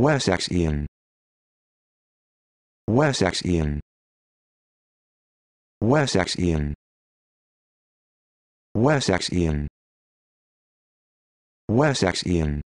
Wessexian Wessexian Wessexian Wessexian Wessexian